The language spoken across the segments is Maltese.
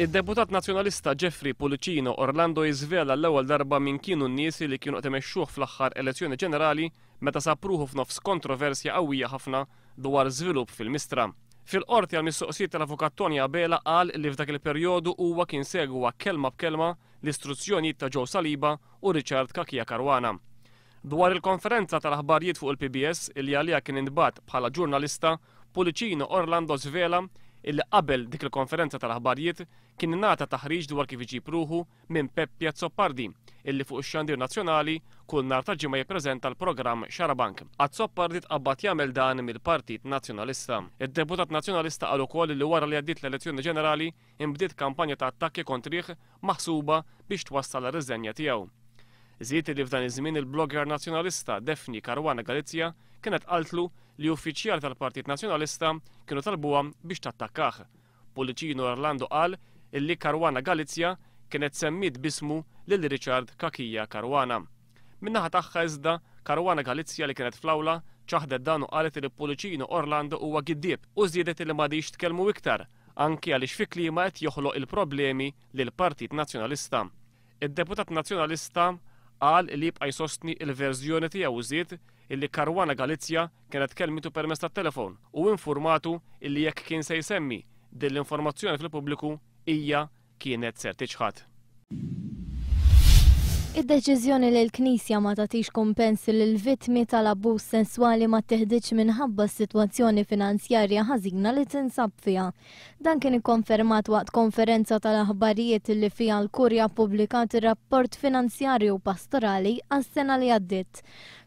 Id-deputat nazjonalista Jeffrey Pulicino Orlando jizvela l-ewwel darba minn kienu n niesi li kienu qed fl-aħħar elezzjoni ġenerali meta sapruħu f'nofs kontroversja qawwija ħafna dwar żvilupp fil-Mistra. Fil-qorti għal mistoqsijiet tal-Avukat Tonja Bela qal li f'dak il-perjodu huwa kien segwa kelma b'kelma l-istruzzjonijiet ta' Joe Saliba u Richard Kakija Karwana. Dwar il-konferenza tal-aħbarijiet fuq il-PBS il-li għalija kien indbat bħala ġurnalista Pulicino Orlando Zvela illi qabel dik il-konferenza tal-aħbarijiet kien nata taħriġ dwar kif iġib ruħu minn Peppja Zoppardi, illi fuq ix-xandir nazzjonali kull nar ta' ġimgħa jippreżenta l-programm Xarabank. Għad Zoppardi tqabbad jagħmel dan mill-Partit Nazzjonalista. Id-deputat Nazzjonalista qal ukoll li wara li għaddiet l-elezzjoni ġenerali imbdiet kampanja ta' attakki kontrih maħsuba biex twassal r-riżenja tiegħu. Zijiet li f'dan iż-żmien il-blogger nazzjonalista Defni Karwana Galizja kienet qaltlu li uffiċjal tal-Partit Nazzjonalista kienu talbuha biex tattakkaħ. Pulicino Orlando qal illi Karwana Galizja kienet semmit bismu lil Richard Kakija Karwana. naħa tagħha iżda Karwana Galizja li kienet flawla ċaħdet dan u qalet li Pulicino Orlando huwa giddieb u żiedet li m'għadix tkellmu iktar anki għaliex fi klima qed joħloq il-problemi lil Partit Nazzjonalista. Id-deputat Nazzjonalista qal li jibqa' jsostni il-verżjoni tiegħu użiet illi Karwana Galizja kienet kelmitu permezz tat-telefon u informatu illi jekk kien se jsemmi din l-informazzjoni fil-pubbliku hija kienet sertiċħat. Id-deċiżjoni li l-Knisja ma tagħtix kompens lill-vittmi tal-abbuż senswali ma teħdiġ minħabba s-sitwazzjoni finanzjarja ħażina li tinsab fiha. Dan kien ikkonfermat waqt konferenza tal-aħbarijiet li fiha l-Kurja ppubblikat ir-rapport finanzjarju pastorali għas-sena li għaddiet.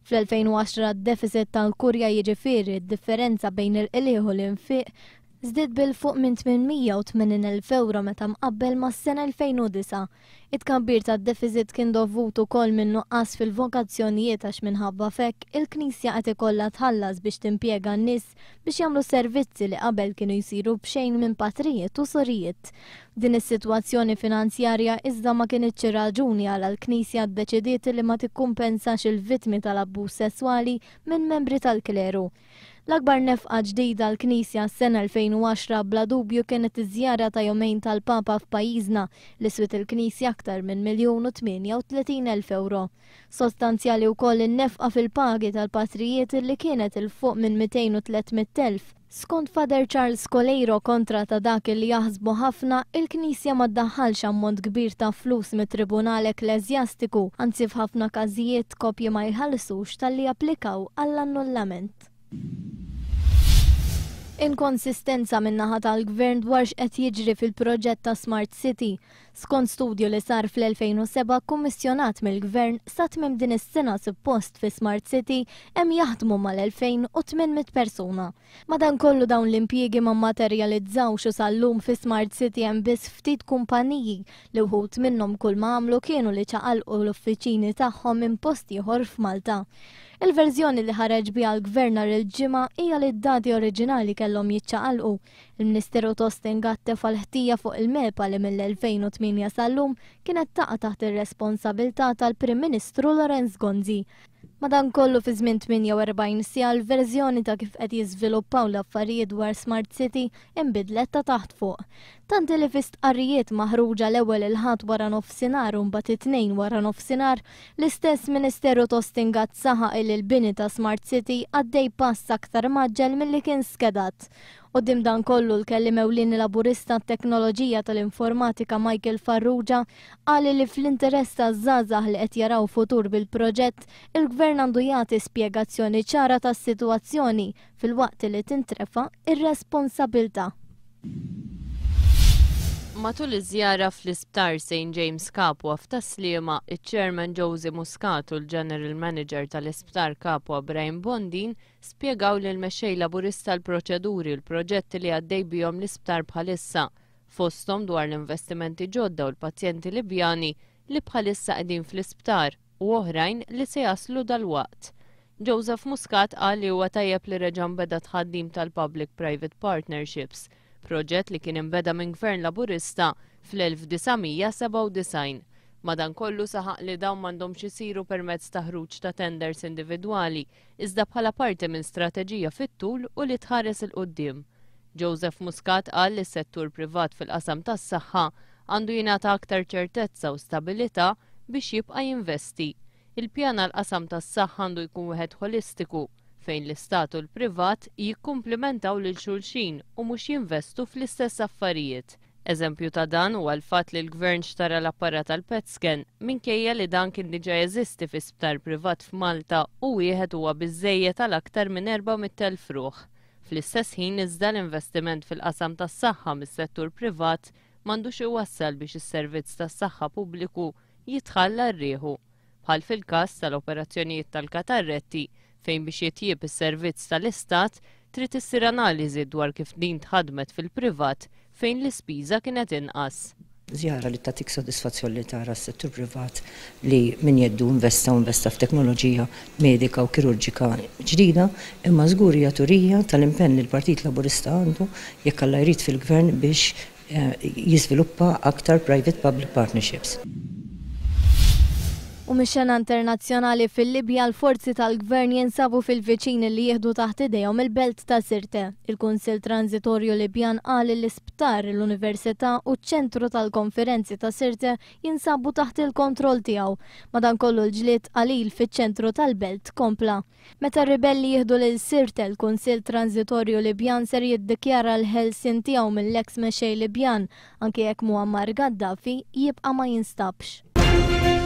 Fl-2010 d-deficit tal-Kurja jiġifieri d-differenza bejn il-qilieħu l-infiq Zdid bil-fuq minn 880.000 euro meta mqabbel ma' s-sena 2009. it kambir ta' deficit kien dovut ukoll minn nuqqas fil-vokazzjonijiet għax minħabba fekk il-Knisja qed ikollha tħallas biex timpjega n-nies biex jagħmlu servizzi li qabel kienu jsiru bxejn minn patrijiet u sorijiet. Din is-sitwazzjoni finanzjarja iżda ma kien raġuni għal l-Knisja ddeċidiet li ma tikkumpensax il-vittmi tal-abbuż sesswali minn membri tal-kleru. L-akbar nefqa ġdida l-Knisja s-sena 2010 bla dubju kienet iż-żjara ta' jomejn tal-Papa f'pajjiżna li swit il-Knisja aktar minn miljun u 38,000 euro. Sostanzjali wkoll in-nefqa fil-pagi tal-patrijiet li kienet il-fuq minn 200 Skont Fader Charles Coleiro kontra ta' dak li jaħsbu ħafna, il-Knisja ma ddaħħalx ammont kbir ta' flus mit-Tribunal Ekklesjastiku, anzi f'ħafna każijiet kopji ma jħallsux tal-li applikaw għall-annullament. Inkonsistenza minnaħa tal-gvern dwar x'qed jiġri fil-proġett ta' Smart City. Skont studju li sar fl-2007 kummissjonat mill-gvern sa tmim din is-sena suppost fi Smart City hemm jaħdmu mal-2800 persuna. Madankollu dawn l-impjiegi ma materjalizzawx u sal-lum fi Smart City hemm biss ftit kumpaniji li wħud minnhom kull ma għamlu kienu li ċaqalqu l-uffiċini tagħhom minn posti ieħor f'Malta. Il-verżjoni li ħareġ biha l-gvern nhar il-ġimgħa hija li d-dati oriġinali kellhom jiċċaqalqu. Il-Ministeru Tostin gatte fal-ħtija fuq il-mepa li mill-2008 sal-lum kienet taqa taħt ir-responsabilità tal-Prim Ministru Lorenz Gonzi. Madan kollu fi żmien 48 sija l-verżjoni ta' kif qed jiżviluppaw l-affarijiet dwar Smart City inbidlet ta' taħt fuq. Tant li qarrijiet maħruġa l-ewwel il-ħadd wara nofsinhar u mbagħad it-tnejn wara nofsinhar, l-istess Ministeru Tostingat saħaq il bini ta' Smart City għaddej pass aktar maġġel milli kien skedat. U dan kollu l-kellim ewlin laburista teknoloġija tal-informatika Michael Farrugia għal li fl-interess ta' zazah li qed jaraw futur bil-proġett, il-gvern għandu jagħti spjegazzjoni ċara tas-sitwazzjoni fil-waqt li tintrefa ir-responsabilta. Matul iż-żjara fl-isptar St. James Kapwa f'Taslima, iċ-Chairman Josie Muscatu, l-General Manager tal-isptar Kapwa Brian Bondin, spjegaw l mexej laburista l-proċeduri l-proġetti li għaddej bihom l-isptar bħalissa, fostom dwar l-investimenti ġodda u l-pazjenti Libjani li bħalissa qegħdin fl-isptar u oħrajn li se jaslu dal-waqt. Joseph Muscat qal li huwa tajjeb li reġan beda tħaddim tal-Public Private Partnerships – proġett li kien imbeda minn gvern laburista fl-1997. Madankollu saħaq li dawn m'għandhomx isiru permezz ta' ħruġ ta' tenders individwali, iżda bħala parti minn strateġija fit-tul u li tħares il-qoddim. Joseph Muscat qal li s-settur privat fil-qasam tas-saħħa għandu jingħata aktar ċertezza u stabilità biex jibqa' jinvesti. Il-pjana l-qasam tas-saħħa għandu jkun wieħed holistiku fejn l-istat u l-privat jikkumplimentaw lil xulxin u mhux jinvestu fl-istess affarijiet. Eżempju ta' dan huwa l-fatt li l-gvern xtara l-apparat tal petsken minkejja li dan kien diġa jeżisti fi sptar privat f'Malta u wieħed huwa biżejjed tal aktar minn 400,000 fruħ. Fl-istess ħin iżda l-investiment fil-qasam tas-saħħa mis-settur privat m'għandux iwassal biex is-servizz tas-saħħa pubbliku jitħalla rrieħu, bħal fil-każ tal-operazzjonijiet tal-katarretti fejn biex jitjieb is-servizz tal-Istat trid issir analiżi dwar kif din tħadmet fil-privat fejn l-ispiża kienet inqas zjara li tatik sodisfazzjon li tara s-settur privat li min jeddu investa u investa f'teknoloġija medika u kirurġika ġdida, imma zgurija turija tal-impenn li l-Partit Laburista għandu jekk alla jrid fil-gvern biex eh, jizviluppa aktar private-public partnerships. U mixena internazzjonali fil-Libja l-forzi tal-gvern jinsabu fil veċin li jieħdu taħt idejhom il-belt ta' Sirte. il konsil Transitorju Libjan għal l-isptar, l-Università u ċ-ċentru tal-Konferenzi ta' Sirte jinsabu taħt il-kontroll tiegħu. Madankollu l-ġlied għalil fiċ-ċentru tal-belt kompla. Meta ribelli jieħdu lil Sirte l konsil Transitorju Libjan ser jiddikjara l helsin tiegħu mill-eks mexej Libjan, anke jekk Muammar Gaddafi jibqa' ma jinstabx.